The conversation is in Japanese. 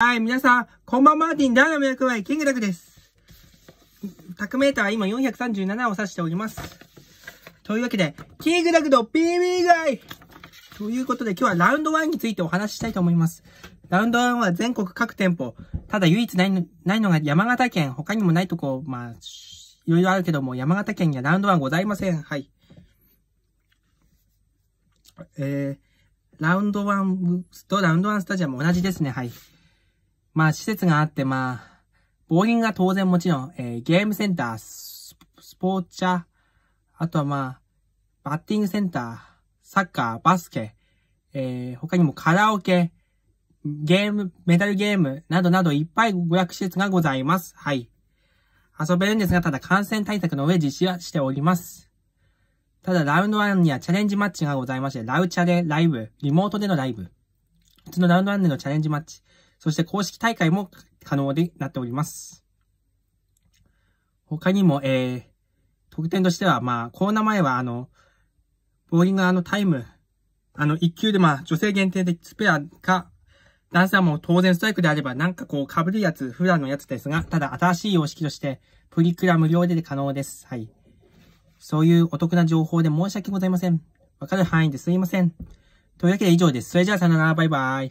はい、皆さん、こんばんマーティン、ダーナミラクキングダグです。タクメーターは今437を指しております。というわけで、キングダグと PB 外ということで今日はラウンド1についてお話ししたいと思います。ラウンド1は全国各店舗、ただ唯一ないのないのが山形県、他にもないとこ、まあ、いろいろあるけども、山形県にはラウンド1ございません。はい。えー、ラウンド1とラウンド1スタジアム同じですね。はい。まあ、施設があって、まあ、ボーリングが当然もちろん、えー、ゲームセンター、スポーツャ、あとはまあ、バッティングセンター、サッカー、バスケ、えー、他にもカラオケ、ゲーム、メダルゲームなどなどいっぱい娯楽施設がございます。はい。遊べるんですが、ただ感染対策の上実施はしております。ただ、ラウンド1にはチャレンジマッチがございまして、ラウチャでライブ、リモートでのライブ。普通のラウンド1でのチャレンジマッチ。そして公式大会も可能になっております。他にも、えー、特典としては、まあ、コロナ前は、あの、ボーリングあのタイム、あの、1級で、まあ、女性限定でスペアか、男性はもう当然ストライクであれば、なんかこう、被るやつ、普段のやつですが、ただ新しい様式として、プリクラ無料で可能です。はい。そういうお得な情報で申し訳ございません。わかる範囲ですいません。というわけで以上です。それじゃあさよなら、バイバイ。